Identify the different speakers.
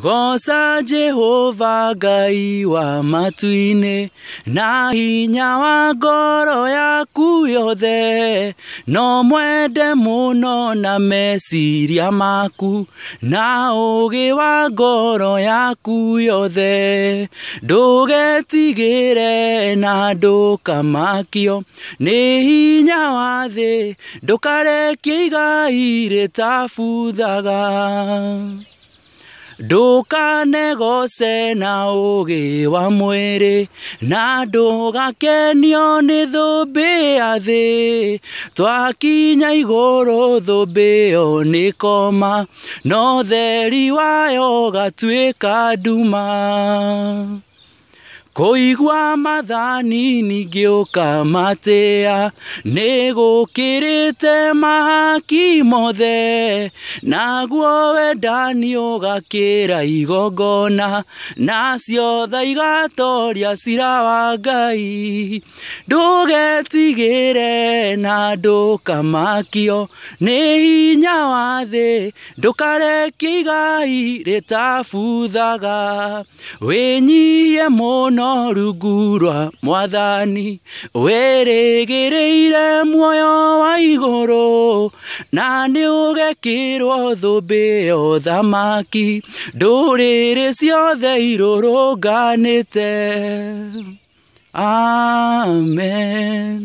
Speaker 1: goca Jehova Ngai wa matu-inĩ na hinya wa ngoro yaku yothe no mwende mũno na meciria maku na ũgĩ wa ngoro yaku yothe ndũgetigĩre na ndũkamakio nĩ hinya wa thĩ ndũkarekie igai rĩtabuthaga ndukanegose na ũgĩ wa mwĩrĩ na ndũgakenio nĩ thũmbĩ ya thĩ twakinya igũrũ thũmbĩ ĩyo nĩ koma no theri wayo gatuĩka nduma Koigua mathani ningĩũka kä rä te mahaki mothe naguo wendani ra igongona nacio tha igatoria cira wa Ngai re na kamakio nä hinya wa ndå ndũkareke igai rĩtabuthaga må no no rungu rwa mwathani wĩrĩgĩrĩire muoyo wa igũrũ na nĩ ũgekĩrwo thũmbĩ yo thamaki ndũrĩrĩ ciothe irũrũnganĩte amen